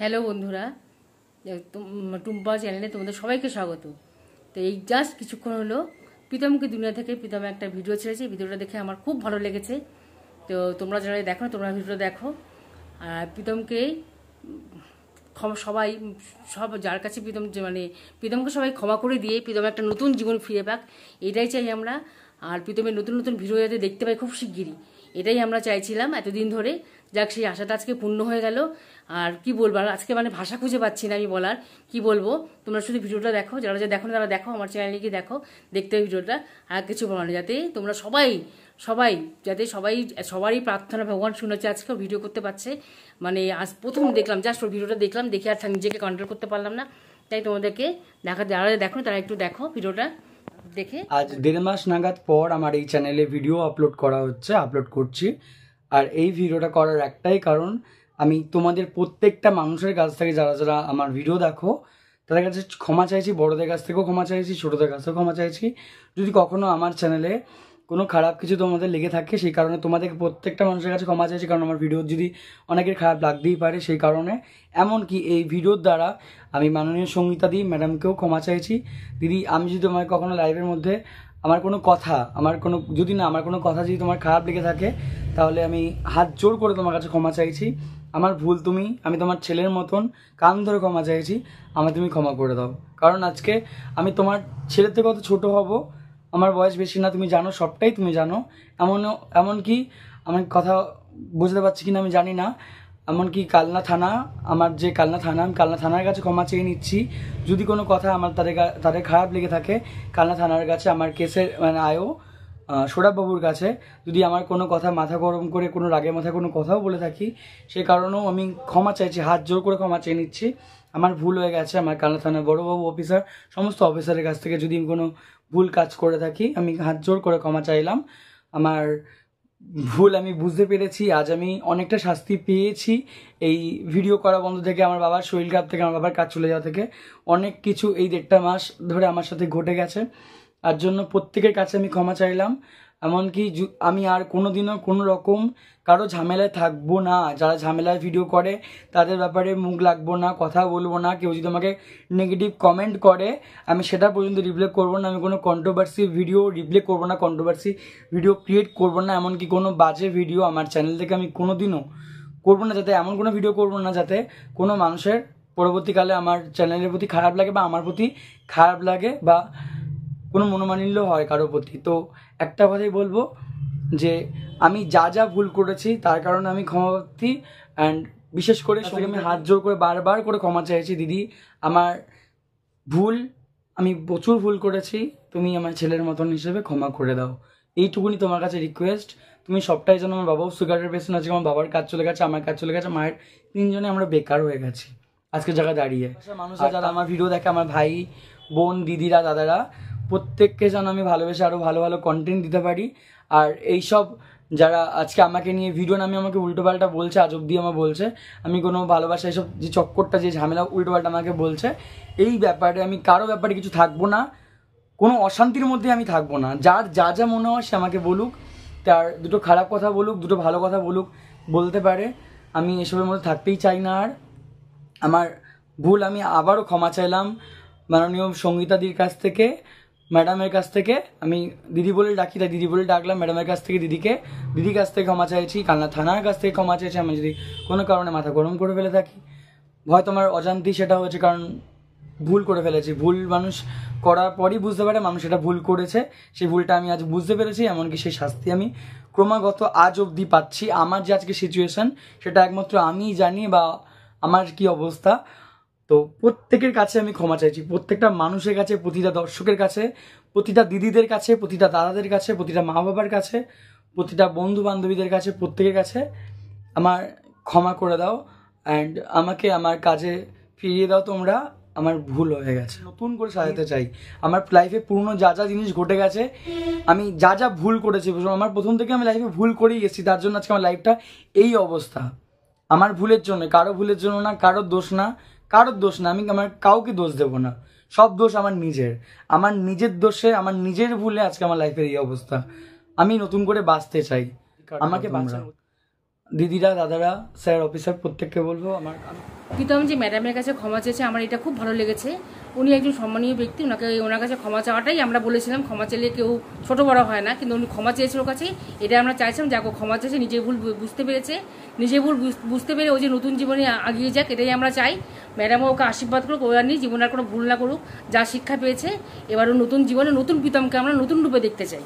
hello বন্ধুরা টুম্পা চ্যানেলে তোমাদের সবাইকে স্বাগত তো এই জাস্ট কিছুক্ষণ হলো প্রীতমকে দুনিয়া থেকে প্রীতম একটা ভিডিও ছেড়েছে ভিডিওটা দেখে আমার খুব ভালো লেগেছে তো তোমরা যারা দেখো তোমরা ভিডিওটা দেখো আর প্রীতমকে সবাই সব যার কাছে প্রীতম যে মানে প্রীতমকে সবাই ক্ষমা করে দিয়ে প্রীতম একটা নতুন জীবন ফিরে পাক এটাই চাই আমরা আর প্রীতমের নতুন নতুন ভিডিও যাতে দেখতে পাই খুব শিগগিরই এটাই আমরা চাইছিলাম এতদিন ধরে যাক সেই আশাটা আজকে পূর্ণ হয়ে গেল আর কি বলবো আজকে মানে ভাষা খুঁজে পাচ্ছি না আমি বলার কি বলবো তোমরা শুধু ভিডিওটা দেখো যারা যে দেখো না তারা দেখো আমার চ্যানেলে গিয়ে দেখো দেখতে হবে ভিডিওটা আর কিছু বলো না যাতে তোমরা সবাই সবাই যাতে সবাই সবারই প্রার্থনা ভগবান শুনেছে আজকেও ভিডিও করতে পারছে মানে আজ প্রথম দেখলাম জাস্ট ওর ভিডিওটা দেখলাম দেখে আর নিজেকে কন্ট্রোল করতে পারলাম না তাই তোমাদেরকে দেখা যারা দেখো তারা একটু দেখো ভিডিওটা দেখে আজ দেড় মাস নাগাদ পর আমার এই চ্যানেলে ভিডিও আপলোড করা হচ্ছে আপলোড করছি আর এই ভিডিওটা করার একটাই কারণ আমি তোমাদের প্রত্যেকটা মানুষের কাছ থেকে যারা যারা আমার ভিডিও দেখো তাদের কাছে ক্ষমা চাইছি বড়দের কাছ থেকেও ক্ষমা চাইছি ছোটোদের কাছ থেকেও ক্ষমা চাইছি যদি কখনও আমার চ্যানেলে কোনো খারাপ কিছু তোমাদের লেগে থাকে সেই কারণে তোমাদেরকে প্রত্যেকটা মানুষের কাছে ক্ষমা চাইছি কারণ আমার ভিডিও যদি অনেকের খারাপ লাগতেই পারে সেই কারণে এমন কি এই ভিডিওর দ্বারা আমি মাননীয় দিই ম্যাডামকেও ক্ষমা চাইছি দিদি আমি যদি তোমার কখনো লাইভের মধ্যে আমার কোনো কথা আমার কোনো যদি না আমার কোনো কথা যদি তোমার খারাপ লেগে থাকে তাহলে আমি হাত জোর করে তোমার কাছে ক্ষমা চাইছি আমার ভুল তুমি আমি তোমার ছেলের মতন কান ধরে ক্ষমা চাইছি আমার তুমি ক্ষমা করে দাও কারণ আজকে আমি তোমার ছেলের থেকে কত ছোট হব আমার বয়স বেশি না তুমি জানো সবটাই তুমি জানো এমন এমনকি আমার কথা বুঝতে পারছি কিনা আমি জানি না এমনকি কালনা থানা আমার যে কালনা থানা আমি কালনা থানার কাছে ক্ষমা চেয়ে নিচ্ছি যদি কোনো কথা আমার তাদের তাদের খারাপ লেগে থাকে কালনা থানার কাছে আমার কেসের মানে আয়ও সোরাববাবুর কাছে যদি আমার কোনো কথা মাথা গরম করে কোনো রাগের মাথায় কোনো কথাও বলে থাকি সে কারণেও আমি ক্ষমা চাইছি হাত জোর করে ক্ষমা চেয়ে নিচ্ছি আমার ভুল হয়ে গেছে আমার কালা থানার বড়োবাবু অফিসার সমস্ত অফিসারের কাছ থেকে যদি কোনো ভুল কাজ করে থাকি আমি হাত জোর করে ক্ষমা চাইলাম আমার ভুল আমি বুঝতে পেরেছি আজ আমি অনেকটা শাস্তি পেয়েছি এই ভিডিও করা বন্ধ থেকে আমার বাবার শরীর খারাপ থেকে আমার বাবার কাজ চলে যাওয়া থেকে অনেক কিছু এই দেড়টা মাস ধরে আমার সাথে ঘটে গেছে তার জন্য প্রত্যেকের কাছে আমি ক্ষমা চাইলাম এমনকি আমি আর কোনো দিনও কোনো রকম কারো ঝামেলায় থাকবো না যারা ঝামেলায় ভিডিও করে তাদের ব্যাপারে মুখ লাগবো না কথা বলবো না কেউ যদি আমাকে নেগেটিভ কমেন্ট করে আমি সেটা পর্যন্ত রিপ্লে করবো না আমি কোনো কন্ট্রোভার্সি ভিডিও রিপ্লে করবো না কন্ট্রোভার্সি ভিডিও ক্রিয়েট করবো না এমনকি কোনো বাজে ভিডিও আমার চ্যানেল থেকে আমি কোনো দিনও করবো না যাতে এমন কোনো ভিডিও করবো না যাতে কোনো মানুষের পরবর্তীকালে আমার চ্যানেলের প্রতি খারাপ লাগে বা আমার প্রতি খারাপ লাগে বা কোনো মনোমালিন্য হয় কারো প্রতি তো একটা কথাই বলবো যে আমি যা যা ভুল করেছি তার কারণে আমি ক্ষমা অ্যান্ড বিশেষ করে আমি আচ্ছা, হাত জোর করে বারবার করে ক্ষমা চাইছি দিদি আমার ভুল আমি প্রচুর ভুল করেছি তুমি আমার ছেলের মতন হিসেবে ক্ষমা করে দাও এইটুকুনি তোমার কাছে রিকোয়েস্ট তুমি সবটাই যেন আমার বাবাও সুগারের পেশেন্ট আছে আমার বাবার কাজ চলে গেছে আমার কাজ চলে গেছে মায়ের তিনজনে আমরা বেকার হয়ে গেছি আজকে জায়গায় দাঁড়িয়ে আচ্ছা, মানুষ যারা আমার ভিডিও দেখে আমার ভাই বোন দিদিরা দাদারা প্রত্যেককে যেন আমি ভালোবেসে আরও ভালো ভালো কন্টেন্ট দিতে পারি আর এই সব যারা আজকে আমাকে নিয়ে ভিডিও নামে আমাকে উল্টোপাল্টা বলছে আজ অব্দি আমার বলছে আমি কোনো ভালোবাসা এইসব যে চক্করটা যে ঝামেলা উল্টোপাল্টা আমাকে বলছে এই ব্যাপারে আমি কারো ব্যাপারে কিছু থাকবো না কোনো অশান্তির মধ্যে আমি থাকবো না যার যা যা মনে হয় সে আমাকে বলুক তার দুটো খারাপ কথা বলুক দুটো ভালো কথা বলুক বলতে পারে আমি এসবের মধ্যে থাকতেই চাই না আর আমার ভুল আমি আবারও ক্ষমা চাইলাম মাননীয় সঙ্গীতাদির কাছ থেকে ম্যাডামের কাছ থেকে আমি দিদি বলে ডাকি তাই দিদি বলে ডাকলাম ম্যাডামের কাছ থেকে দিদিকে দিদির কাছ থেকে ক্ষমা চাইছি কালনা থানার কাছ থেকে ক্ষমা চাইছি আমি যদি কোনো কারণে মাথা গরম করে ফেলে থাকি হয়তো আমার অজান্তি সেটা হয়েছে কারণ ভুল করে ফেলেছি ভুল মানুষ করার পরই বুঝতে পারে মানুষ এটা ভুল করেছে সেই ভুলটা আমি আজ বুঝতে পেরেছি এমনকি সেই শাস্তি আমি ক্রমাগত আজ অবধি পাচ্ছি আমার যে আজকে সিচুয়েশান সেটা একমাত্র আমিই জানি বা আমার কি অবস্থা তো প্রত্যেকের কাছে আমি ক্ষমা চাইছি প্রত্যেকটা মানুষের কাছে প্রতিটা দর্শকের কাছে প্রতিটা দিদিদের কাছে প্রতিটা দাদাদের কাছে প্রতিটা মা বাবার কাছে প্রতিটা বন্ধু বান্ধবীদের কাছে প্রত্যেকের কাছে আমার ক্ষমা করে দাও অ্যান্ড আমাকে আমার কাজে ফিরিয়ে দাও তোমরা আমার ভুল হয়ে গেছে নতুন করে সাজাতে চাই আমার লাইফে পুরনো যা যা জিনিস ঘটে গেছে আমি যা যা ভুল করেছি আমার প্রথম থেকে আমি লাইফে ভুল করেই এসেছি তার জন্য আজকে আমার লাইফটা এই অবস্থা আমার ভুলের জন্য কারো ভুলের জন্য না কারো দোষ না কারোর দোষ না আমি আমার কাউকে দোষ দেব না সব দোষ আমার নিজের আমার নিজের দোষে আমার নিজের ভুলে আজকে আমার লাইফের এই অবস্থা আমি নতুন করে বাঁচতে চাই আমাকে বাঁচানো দিদিরা দাদারা স্যার অফিসার প্রত্যেককে বলবো আমার প্রীতম যে ম্যাডামের কাছে ক্ষমা চেয়েছে আমার এটা খুব ভালো লেগেছে উনি একজন সম্মানীয় ব্যক্তি ওনাকে ওনার কাছে ক্ষমা চাওয়াটাই আমরা বলেছিলাম ক্ষমা চাইলে কেউ ছোটো বড় হয় না কিন্তু উনি ক্ষমা চেয়েছিল কাছে এটা আমরা চাইছিলাম যাকে ক্ষমা চেয়েছে নিজে ভুল বুঝতে পেরেছে নিজে ভুল বুঝতে পেরে ও যে নতুন জীবনে এগিয়ে যাক এটাই আমরা চাই ম্যাডামও ওকে আশীর্বাদ করুক ও নিয়ে জীবনের কোনো ভুল না করুক যা শিক্ষা পেয়েছে এবার ও নতুন জীবনে নতুন প্রীতমকে আমরা নতুন রূপে দেখতে চাই